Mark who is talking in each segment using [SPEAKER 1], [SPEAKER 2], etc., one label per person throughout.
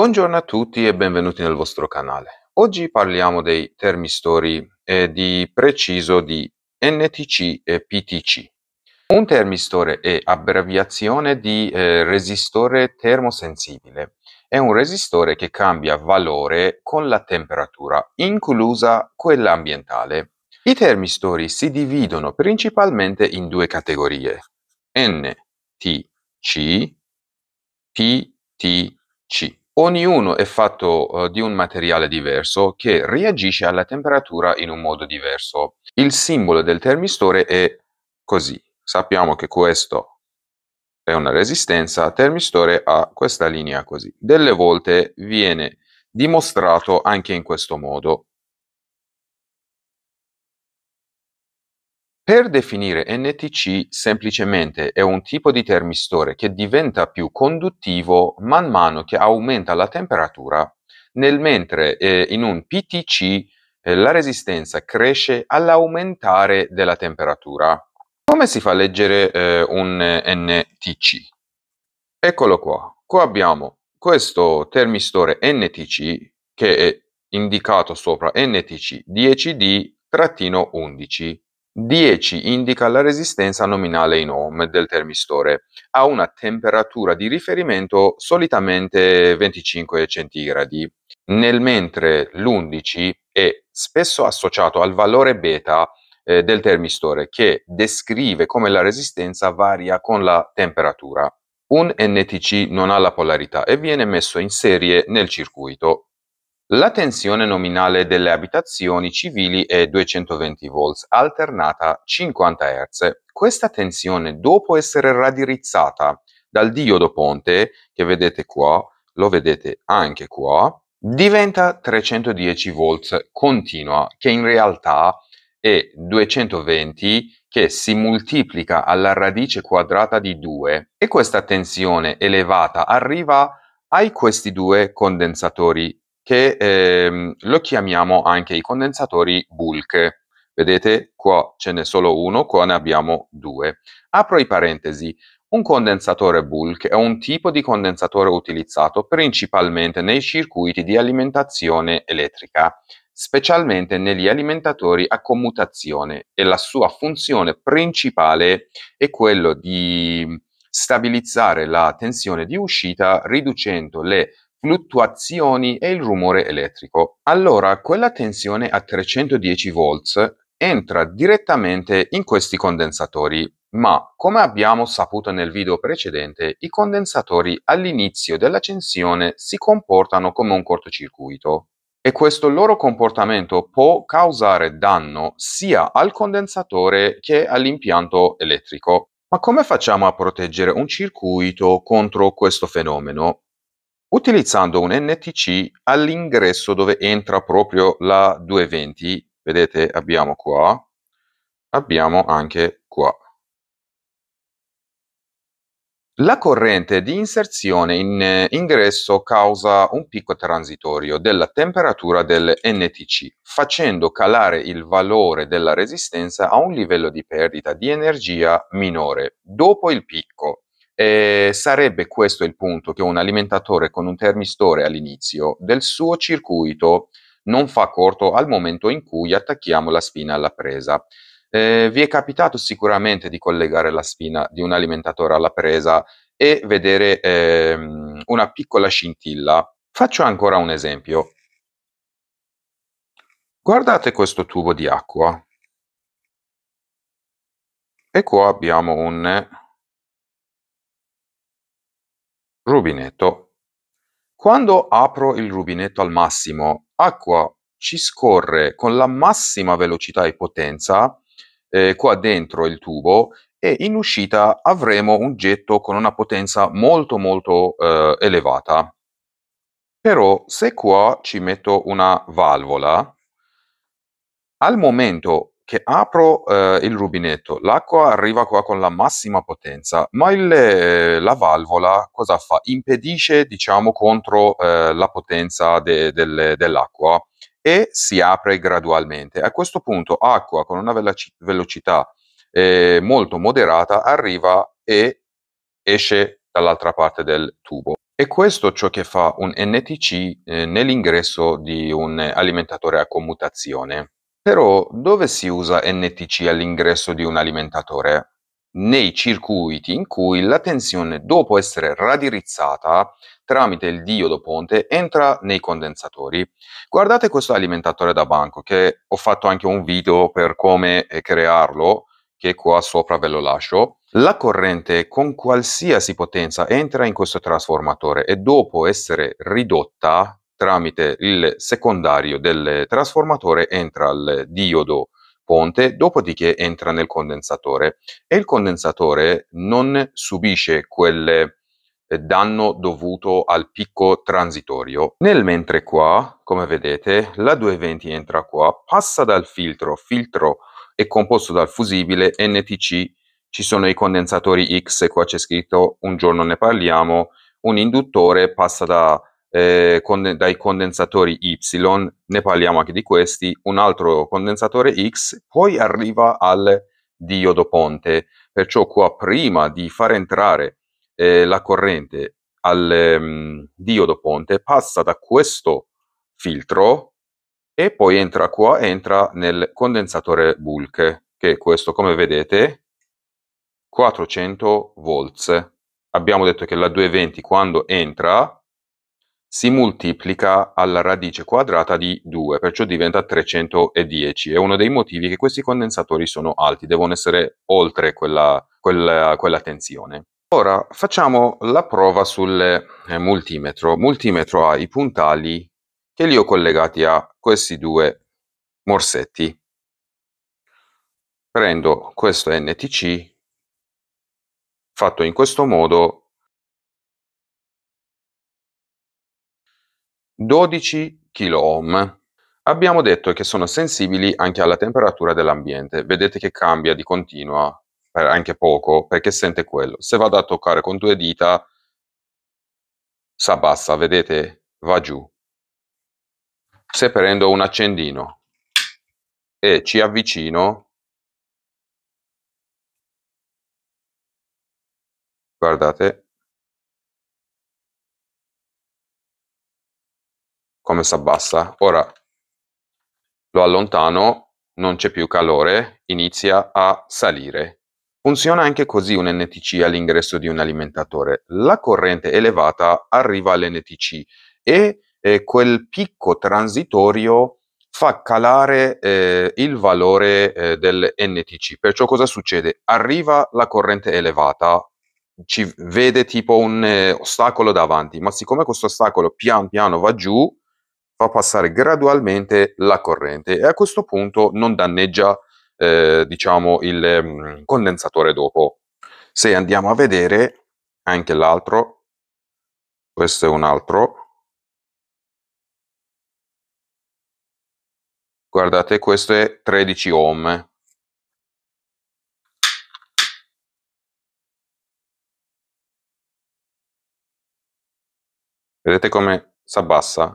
[SPEAKER 1] Buongiorno a tutti e benvenuti nel vostro canale. Oggi parliamo dei termistori e di preciso di NTC e PTC. Un termistore è abbreviazione di eh, resistore termosensibile. È un resistore che cambia valore con la temperatura, inclusa quella ambientale. I termistori si dividono principalmente in due categorie, NTC, PTC. Ognuno è fatto eh, di un materiale diverso che reagisce alla temperatura in un modo diverso. Il simbolo del termistore è così. Sappiamo che questo è una resistenza, termistore ha questa linea così. Delle volte viene dimostrato anche in questo modo. Per definire NTC semplicemente è un tipo di termistore che diventa più conduttivo man mano che aumenta la temperatura, nel mentre eh, in un PTC eh, la resistenza cresce all'aumentare della temperatura. Come si fa a leggere eh, un eh, NTC? Eccolo qua. Qua abbiamo questo termistore NTC che è indicato sopra NTC 10D-11 10 indica la resistenza nominale in ohm del termistore a una temperatura di riferimento solitamente 25 centigradi, nel mentre l'11 è spesso associato al valore beta eh, del termistore che descrive come la resistenza varia con la temperatura. Un NTC non ha la polarità e viene messo in serie nel circuito la tensione nominale delle abitazioni civili è 220 V, alternata 50 Hz. Questa tensione, dopo essere raddirizzata dal diodo ponte, che vedete qua, lo vedete anche qua, diventa 310 V continua, che in realtà è 220 che si moltiplica alla radice quadrata di 2 e questa tensione elevata arriva ai questi due condensatori che ehm, lo chiamiamo anche i condensatori bulk. Vedete, qua ce n'è solo uno, qua ne abbiamo due. Apro i parentesi. Un condensatore bulk è un tipo di condensatore utilizzato principalmente nei circuiti di alimentazione elettrica, specialmente negli alimentatori a commutazione e la sua funzione principale è quella di stabilizzare la tensione di uscita riducendo le fluttuazioni e il rumore elettrico. Allora quella tensione a 310 volts entra direttamente in questi condensatori, ma come abbiamo saputo nel video precedente, i condensatori all'inizio dell'accensione si comportano come un cortocircuito e questo loro comportamento può causare danno sia al condensatore che all'impianto elettrico. Ma come facciamo a proteggere un circuito contro questo fenomeno? utilizzando un NTC all'ingresso dove entra proprio la 220, vedete abbiamo qua, abbiamo anche qua. La corrente di inserzione in eh, ingresso causa un picco transitorio della temperatura del NTC, facendo calare il valore della resistenza a un livello di perdita di energia minore dopo il picco. Eh, sarebbe questo il punto che un alimentatore con un termistore all'inizio del suo circuito non fa corto al momento in cui attacchiamo la spina alla presa. Eh, vi è capitato sicuramente di collegare la spina di un alimentatore alla presa e vedere ehm, una piccola scintilla. Faccio ancora un esempio. Guardate questo tubo di acqua. E qua abbiamo un rubinetto. Quando apro il rubinetto al massimo, acqua ci scorre con la massima velocità e potenza eh, qua dentro il tubo e in uscita avremo un getto con una potenza molto molto eh, elevata. Però se qua ci metto una valvola, al momento che apro eh, il rubinetto, l'acqua arriva qua con la massima potenza, ma il, eh, la valvola cosa fa? Impedisce, diciamo, contro eh, la potenza de, del, dell'acqua e si apre gradualmente. A questo punto acqua con una velocità eh, molto moderata arriva e esce dall'altra parte del tubo. E questo è ciò che fa un NTC eh, nell'ingresso di un alimentatore a commutazione. Però dove si usa NTC all'ingresso di un alimentatore? Nei circuiti in cui la tensione, dopo essere radirizzata tramite il diodo ponte, entra nei condensatori. Guardate questo alimentatore da banco, che ho fatto anche un video per come eh, crearlo, che qua sopra ve lo lascio. La corrente con qualsiasi potenza entra in questo trasformatore e dopo essere ridotta tramite il secondario del trasformatore entra al diodo ponte, dopodiché entra nel condensatore e il condensatore non subisce quel eh, danno dovuto al picco transitorio. Nel mentre qua, come vedete, la 220 entra qua, passa dal filtro, filtro è composto dal fusibile NTC, ci sono i condensatori X, qua c'è scritto un giorno ne parliamo, un induttore passa da eh, con, dai condensatori Y, ne parliamo anche di questi, un altro condensatore X, poi arriva al diodo ponte, perciò qua prima di far entrare eh, la corrente al ehm, diodo ponte passa da questo filtro e poi entra qua, entra nel condensatore bulk, che è questo come vedete 400 volts. Abbiamo detto che la 220 quando entra si moltiplica alla radice quadrata di 2, perciò diventa 310. È uno dei motivi che questi condensatori sono alti, devono essere oltre quella, quella, quella tensione. Ora facciamo la prova sul eh, multimetro. Multimetro ha i puntali che li ho collegati a questi due morsetti. Prendo questo NTC, fatto in questo modo 12 kOhm. Abbiamo detto che sono sensibili anche alla temperatura dell'ambiente, vedete che cambia di continua, per eh, anche poco perché sente quello. Se vado a toccare con due dita, si abbassa, vedete, va giù. Se prendo un accendino e ci avvicino, guardate, come si abbassa. Ora lo allontano, non c'è più calore, inizia a salire. Funziona anche così un NTC all'ingresso di un alimentatore. La corrente elevata arriva all'NTC e eh, quel picco transitorio fa calare eh, il valore eh, del NTC. Perciò cosa succede? Arriva la corrente elevata, ci vede tipo un eh, ostacolo davanti, ma siccome questo ostacolo pian piano va giù, fa passare gradualmente la corrente e a questo punto non danneggia eh, diciamo il mm, condensatore dopo. Se andiamo a vedere anche l'altro, questo è un altro, guardate questo è 13 ohm, Vedete come si abbassa?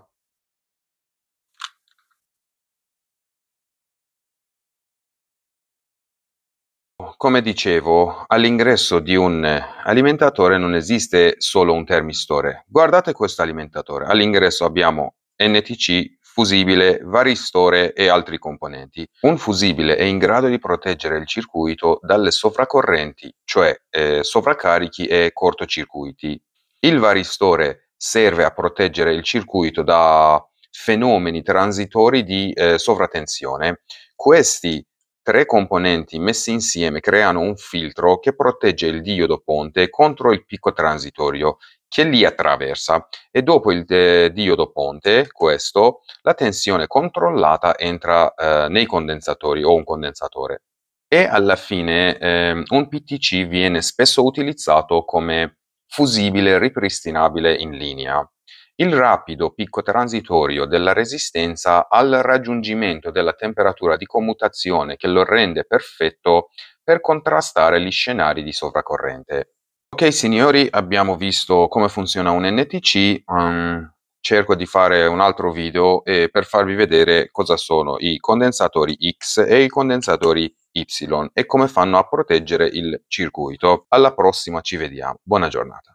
[SPEAKER 1] Come dicevo, all'ingresso di un alimentatore non esiste solo un termistore. Guardate questo alimentatore. All'ingresso abbiamo NTC, fusibile, varistore e altri componenti. Un fusibile è in grado di proteggere il circuito dalle sovracorrenti, cioè eh, sovraccarichi e cortocircuiti. Il varistore serve a proteggere il circuito da fenomeni transitori di eh, sovratensione. Questi Tre componenti messi insieme creano un filtro che protegge il diodo ponte contro il picco transitorio che li attraversa e dopo il eh, diodo ponte, questo, la tensione controllata entra eh, nei condensatori o un condensatore. E alla fine eh, un PTC viene spesso utilizzato come fusibile ripristinabile in linea il rapido picco transitorio della resistenza al raggiungimento della temperatura di commutazione che lo rende perfetto per contrastare gli scenari di sovracorrente. Ok signori, abbiamo visto come funziona un NTC, um, cerco di fare un altro video eh, per farvi vedere cosa sono i condensatori X e i condensatori Y e come fanno a proteggere il circuito. Alla prossima ci vediamo, buona giornata.